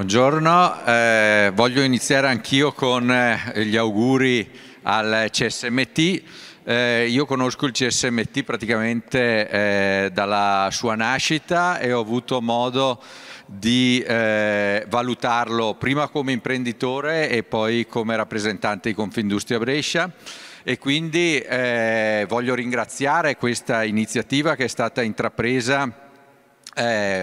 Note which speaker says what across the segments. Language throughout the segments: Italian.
Speaker 1: Buongiorno, eh, voglio iniziare anch'io con eh, gli auguri al CSMT. Eh, io conosco il CSMT praticamente eh, dalla sua nascita e ho avuto modo di eh, valutarlo prima come imprenditore e poi come rappresentante di Confindustria Brescia e quindi voglio ringraziare questa iniziativa che è stata intrapresa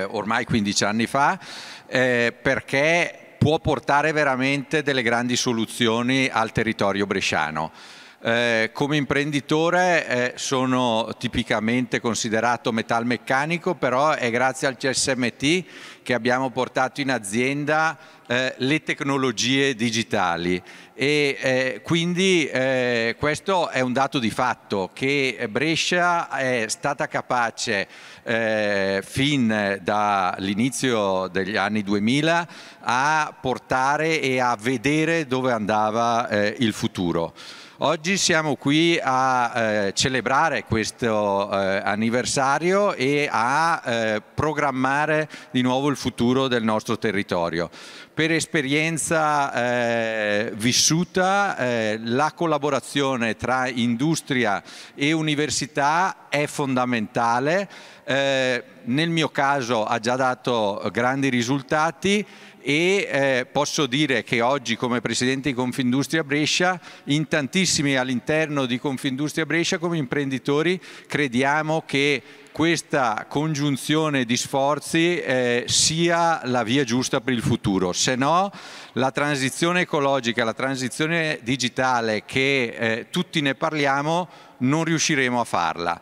Speaker 1: ormai 15 anni fa eh, perché può portare veramente delle grandi soluzioni al territorio bresciano. Eh, come imprenditore eh, sono tipicamente considerato metalmeccanico, però è grazie al CSMT che abbiamo portato in azienda eh, le tecnologie digitali e eh, quindi eh, questo è un dato di fatto che Brescia è stata capace fin dall'inizio degli anni 2000 a portare e a vedere dove andava il futuro. Oggi siamo qui a eh, celebrare questo eh, anniversario e a eh, programmare di nuovo il futuro del nostro territorio. Per esperienza eh, vissuta eh, la collaborazione tra industria e università è fondamentale eh, nel mio caso ha già dato grandi risultati e eh, posso dire che oggi come Presidente di Confindustria Brescia, in tantissimi all'interno di Confindustria Brescia come imprenditori crediamo che questa congiunzione di sforzi eh, sia la via giusta per il futuro, se no la transizione ecologica, la transizione digitale che eh, tutti ne parliamo non riusciremo a farla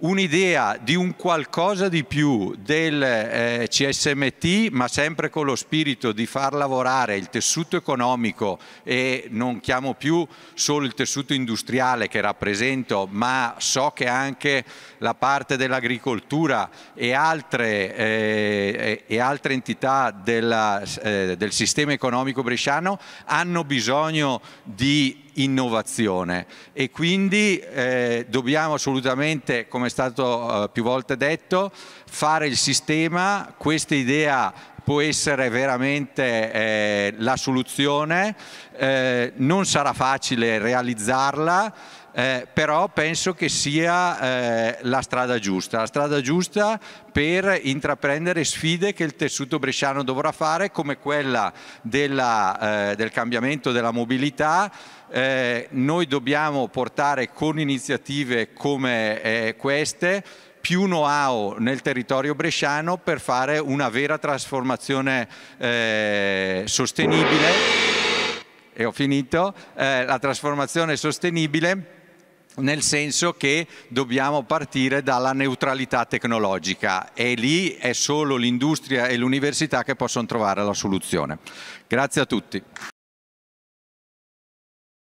Speaker 1: un'idea di un qualcosa di più del eh, CSMT, ma sempre con lo spirito di far lavorare il tessuto economico e non chiamo più solo il tessuto industriale che rappresento, ma so che anche la parte dell'agricoltura e altre, eh, e altre entità della, eh, del sistema economico bresciano hanno bisogno di innovazione e quindi eh, dobbiamo assolutamente, come è stato eh, più volte detto, fare il sistema, questa idea può essere veramente eh, la soluzione, eh, non sarà facile realizzarla, eh, però penso che sia eh, la strada giusta, la strada giusta per intraprendere sfide che il tessuto bresciano dovrà fare come quella della, eh, del cambiamento della mobilità. Eh, noi dobbiamo portare con iniziative come eh, queste più know-how nel territorio bresciano per fare una vera trasformazione eh, sostenibile e ho finito, eh, la trasformazione sostenibile nel senso che dobbiamo partire dalla neutralità tecnologica e lì è solo l'industria e l'università che possono trovare la soluzione. Grazie a tutti.